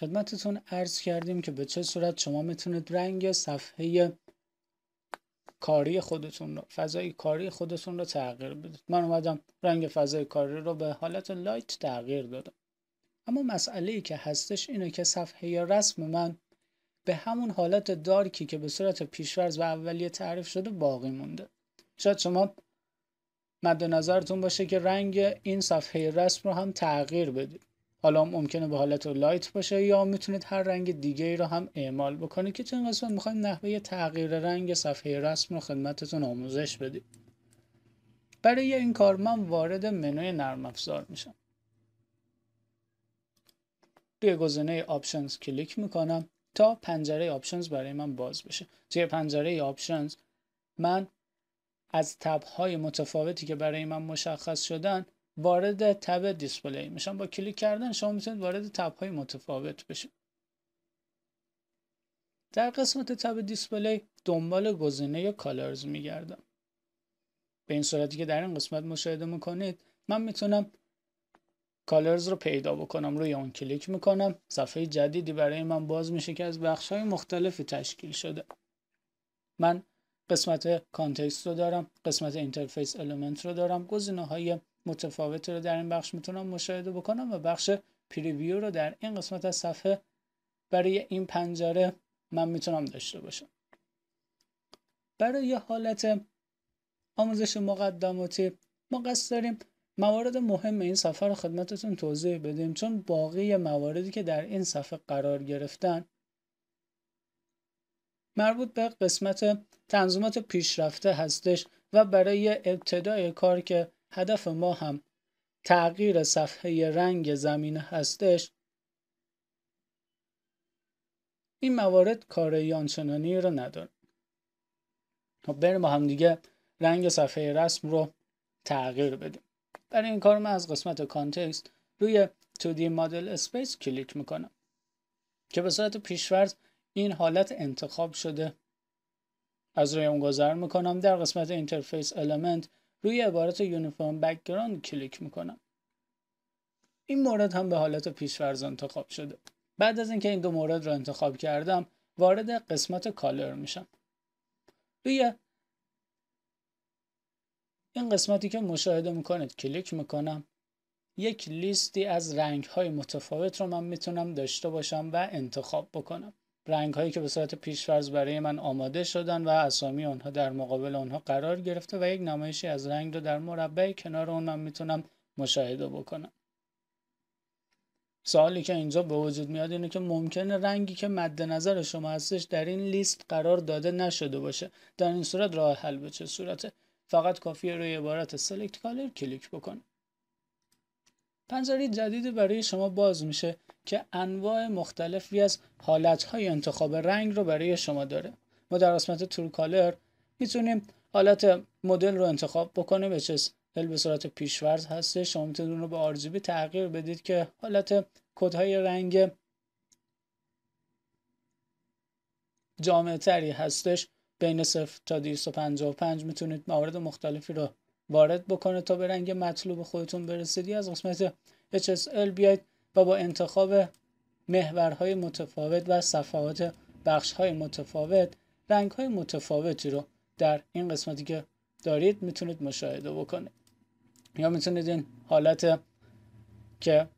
خدمتتون ارز کردیم که به چه صورت شما میتونید رنگ صفحه کاری خودتون رو فضای کاری خودتون رو تغییر بدید من اومدم رنگ فضای کاری رو به حالت لایت تغییر دادم اما مسئله ای که هستش اینه که صفحه رسم من به همون حالت دارکی که به صورت پیشورز و اولیه تعریف شده باقی مونده شاید شما مد نظرتون باشه که رنگ این صفحه رسم رو هم تغییر بدید حالا ممکنه به حالت لایت باشه یا میتونید هر رنگ دیگه ای رو هم اعمال بکنید که تو این قسمت میخوایم نحوه تغییر رنگ صفحه رسم رو خدمتتون آموزش بدید. برای این کار من وارد منوی نرم افزار میشم روی گزینه آپشنز کلیک میکنم تا پنجره آپشنز برای من باز بشه توی پنجره آپشنز من از تب های متفاوتی که برای من مشخص شدن وارد تب دیسپلی میشن با کلیک کردن شما میتونید وارد تب های متفاوت بشید در قسمت تب دیسپلی دنبال گزینه کالرز میگردم به این صورتی که در این قسمت مشاهده میکنید من میتونم کالرز رو پیدا بکنم روی اون کلیک میکنم صفحه جدیدی برای من باز میشه که از بخش های مختلفی تشکیل شده من قسمت کانتکست رو دارم قسمت اینترفیس المنت رو دارم گزینه های متفاوتی رو در این بخش میتونم مشاهده بکنم و بخش پریویو رو در این قسمت از صفحه برای این پنجره من میتونم داشته باشم برای حالت آموزش مقدماتی ما قصد داریم موارد مهم این صفحه رو خدمتتون توضیح بدیم چون باقی مواردی که در این صفحه قرار گرفتن مربوط به قسمت تنظیمات پیشرفته هستش و برای ابتدای کار که هدف ما هم تغییر صفحه رنگ زمینه هستش این موارد کار آنچنانی رو نداره خب بریم با هم دیگه رنگ صفحه رسم رو تغییر بدیم برای این کار من از قسمت کانتکست روی 2D model space کلیک میکنم که به صورت پیشورز این حالت انتخاب شده از روی اون گذر میکنم در قسمت اینترفیس element روی عبارت یونیفرم بکگراند کلیک میکنم این مورد هم به حالت پیشورز انتخاب شده بعد از اینکه این دو مورد را انتخاب کردم وارد قسمت کالر میشم روی این قسمتی که مشاهده میکنید کلیک میکنم یک لیستی از رنگ های متفاوت رو من میتونم داشته باشم و انتخاب بکنم رنگ هایی که به صورت پیشفرز برای من آماده شدن و اسامی آنها در مقابل آنها قرار گرفته و یک نمایشی از رنگ رو در مربع کنار اون من میتونم مشاهده بکنم سوالی که اینجا به وجود میاد اینه که ممکنه رنگی که مد نظر شما هستش در این لیست قرار داده نشده باشه در این صورت راه حل به چه صورته فقط کافیه روی عبارت select کالر کلیک بکنید پنجره جدیدی برای شما باز میشه که انواع مختلفی از حالتهای انتخاب رنگ رو برای شما داره ما در قسمت ترو میتونیم حالت مدل رو انتخاب بکنیم چه هل به صورت پیشورز هسته شما میتونید اون رو به RGB تغییر بدید که حالت کودهای رنگ جامعتری هستش بین 0 تا 255 میتونید موارد مختلفی رو وارد بکنه تا به رنگ مطلوب خودتون برسید از قسمت HSL بیاید و با انتخاب محورهای متفاوت و صفحات بخشهای متفاوت رنگهای متفاوتی رو در این قسمتی که دارید میتونید مشاهده بکنید یا میتونید این حالت که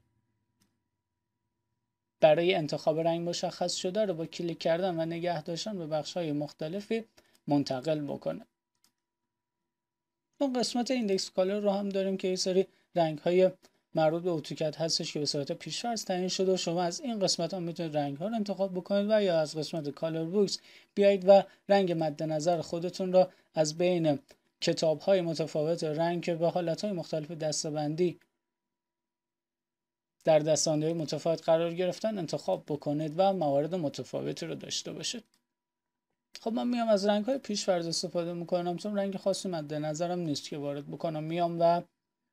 برای انتخاب رنگ مشخص شده رو با کلیک کردن و نگه داشتن به بخش های مختلفی منتقل بکنه اون قسمت ایندکس کالر رو هم داریم که یه سری رنگ های مربوط به اتوکد هستش که به صورت پیشفرض تعیین شده و شما از این قسمت هم میتونید رنگ ها رو انتخاب بکنید و یا از قسمت کالر بوکس بیایید و رنگ مد نظر خودتون را از بین کتاب های متفاوت رنگ به حالت های مختلف دستبندی در دستانده متفاوت قرار گرفتن انتخاب بکنید و موارد متفاوتی رو داشته باشید خب من میام از رنگ های پیش فرض استفاده میکنم چون رنگ خاصی مد نظرم نیست که وارد بکنم میام و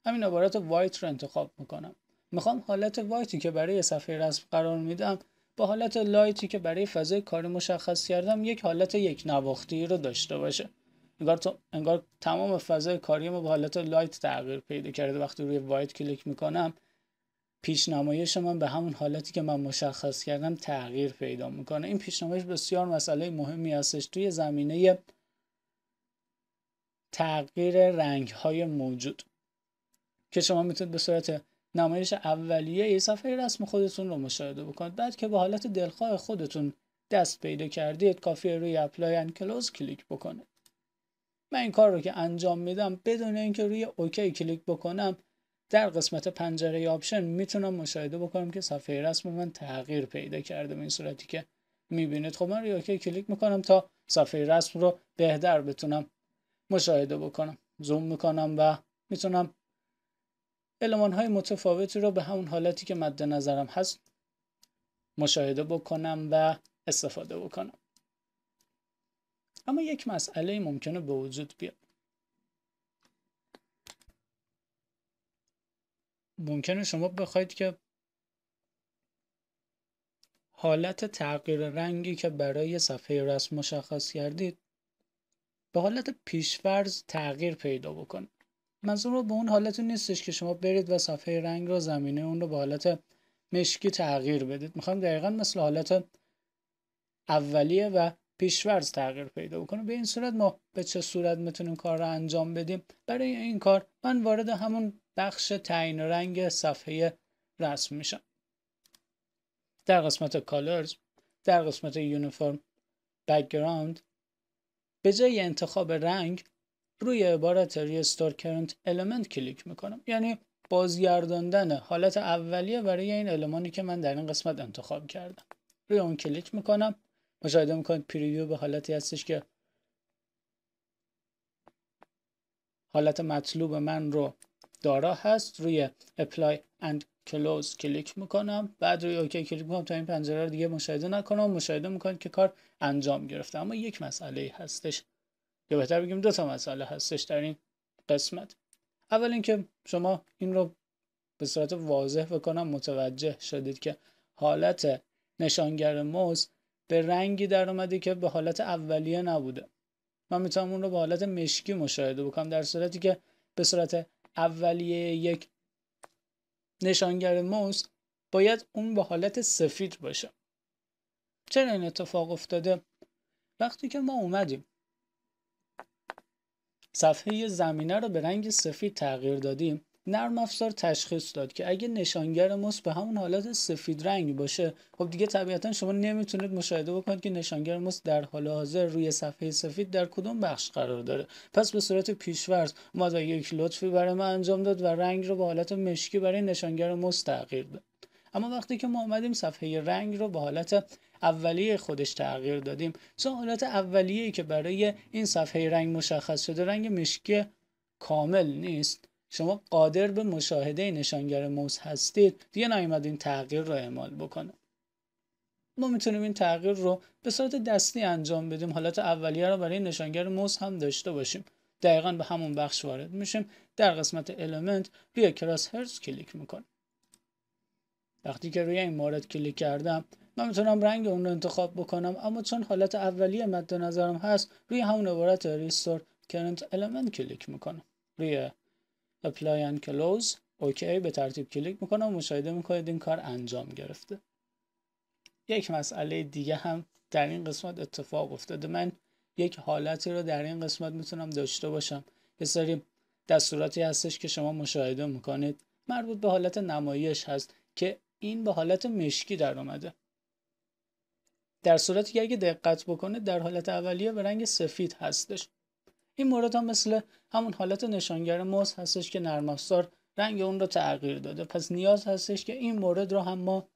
همین عبارت وایت رو انتخاب میکنم میخوام حالت وایتی که برای صفحه رسم قرار میدم با حالت لایتی که برای فضای کاری مشخص کردم یک حالت یک نواختی رو داشته باشه انگار, تو، انگار تمام فضای کاری ما با حالت لایت تغییر پیدا کرده وقتی روی وایت کلیک میکنم پیشنمایش شما به همون حالتی که من مشخص کردم تغییر پیدا میکنه این پیشنمایش بسیار مسئله مهمی هستش توی زمینه تغییر رنگ های موجود که شما میتونید به صورت نمایش اولیه یه صفحه رسم خودتون رو مشاهده بکنید بعد که به حالت دلخواه خودتون دست پیدا کردید کافی روی اپلای اند کلوز کلیک بکنید من این کار رو که انجام میدم بدون اینکه روی اوکی کلیک بکنم در قسمت پنجره آپشن میتونم مشاهده بکنم که صفحه رسم من تغییر پیدا کرده به این صورتی که میبینید خب من روی اوکی کلیک میکنم تا صفحه رسم رو بهتر بتونم مشاهده بکنم زوم میکنم و میتونم علمان های متفاوتی رو به همون حالتی که مد نظرم هست مشاهده بکنم و استفاده بکنم اما یک مسئله ممکنه به وجود بیاد ممکنه شما بخواید که حالت تغییر رنگی که برای صفحه رسم مشخص کردید به حالت پیشفرز تغییر پیدا بکنه منظور رو به اون حالت نیستش که شما برید و صفحه رنگ رو زمینه اون رو به حالت مشکی تغییر بدید میخوام دقیقا مثل حالت اولیه و پیشورز تغییر پیدا بکنه به این صورت ما به چه صورت میتونیم کار رو انجام بدیم برای این کار من وارد همون بخش تعیین رنگ صفحه رسم میشن در قسمت کالرز در قسمت یونیفرم بکگراند به جای انتخاب رنگ روی عبارت ریستور کرنت المنت کلیک میکنم یعنی بازگرداندن حالت اولیه برای این المانی که من در این قسمت انتخاب کردم روی اون کلیک میکنم مشاهده میکنید پریویو به حالتی هستش که حالت مطلوب من رو دارا هست روی اپلای اند کلوز کلیک میکنم بعد روی اوکی کلیک میکنم تا این پنجره رو دیگه مشاهده نکنم مشاهده میکنم که کار انجام گرفته اما یک مسئله هستش یا بهتر بگیم دو تا مسئله هستش در این قسمت اول اینکه شما این رو به صورت واضح بکنم متوجه شدید که حالت نشانگر موز به رنگی در اومده که به حالت اولیه نبوده من میتونم اون رو به حالت مشکی مشاهده بکنم در صورتی که به صورت اولیه یک نشانگر موس باید اون به حالت سفید باشه چرا این اتفاق افتاده وقتی که ما اومدیم صفحه زمینه رو به رنگ سفید تغییر دادیم نرم افزار تشخیص داد که اگه نشانگر موس به همون حالت سفید رنگ باشه خب دیگه طبیعتا شما نمیتونید مشاهده بکنید که نشانگر موس در حال حاضر روی صفحه سفید در کدوم بخش قرار داره پس به صورت پیشورز ما در یک لطفی برای ما انجام داد و رنگ رو به حالت مشکی برای نشانگر موس تغییر داد اما وقتی که ما آمدیم صفحه رنگ رو به حالت اولیه خودش تغییر دادیم چون حالت اولیه که برای این صفحه رنگ مشخص شده رنگ مشکی کامل نیست شما قادر به مشاهده نشانگر موز هستید دیگه نایمد این تغییر رو اعمال بکنه ما میتونیم این تغییر رو به صورت دستی انجام بدیم حالت اولیه رو برای نشانگر موز هم داشته باشیم دقیقا به همون بخش وارد میشیم در قسمت Element روی کراس هرز کلیک میکنیم وقتی که روی این مورد کلیک کردم من میتونم رنگ اون رو انتخاب بکنم اما چون حالت اولیه مد نظرم هست روی همون عبارت restore current element کلیک میکنم روی apply and close اوکی به ترتیب کلیک میکنم مشاهده میکنید این کار انجام گرفته یک مسئله دیگه هم در این قسمت اتفاق افتاده من یک حالتی رو در این قسمت میتونم داشته باشم یه سری دستوراتی هستش که شما مشاهده میکنید مربوط به حالت نمایش هست که این به حالت مشکی در اومده در صورتی که اگه دقت بکنید در حالت اولیه به رنگ سفید هستش این مورد هم مثل همون حالت نشانگر موز هستش که نرم افزار رنگ اون رو تغییر داده پس نیاز هستش که این مورد رو هم ما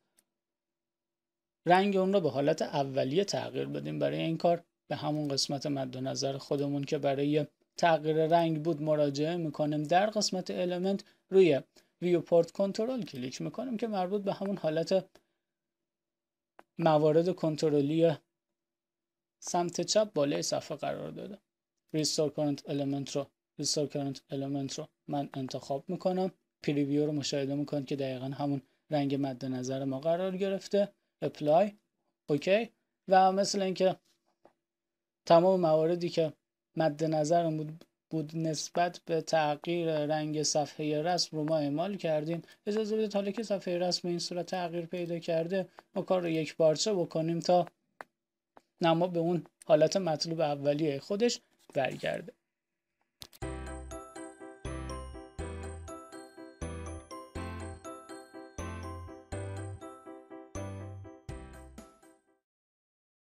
رنگ اون رو به حالت اولیه تغییر بدیم برای این کار به همون قسمت مد نظر خودمون که برای تغییر رنگ بود مراجعه میکنیم در قسمت element روی ویوپورت کنترل کلیک میکنیم که مربوط به همون حالت موارد کنترلی سمت چپ بالای صفحه قرار داده restore current element رو restore current element رو من انتخاب میکنم پریویو رو مشاهده میکنید که دقیقا همون رنگ مد نظر ما قرار گرفته apply اوکی و مثل اینکه تمام مواردی که مد نظر بود بود نسبت به تغییر رنگ صفحه رسم رو ما اعمال کردیم اجازه بدید حالا که صفحه رسم این صورت تغییر پیدا کرده ما کار رو یک بارچه بکنیم تا نما به اون حالت مطلوب اولیه خودش vergi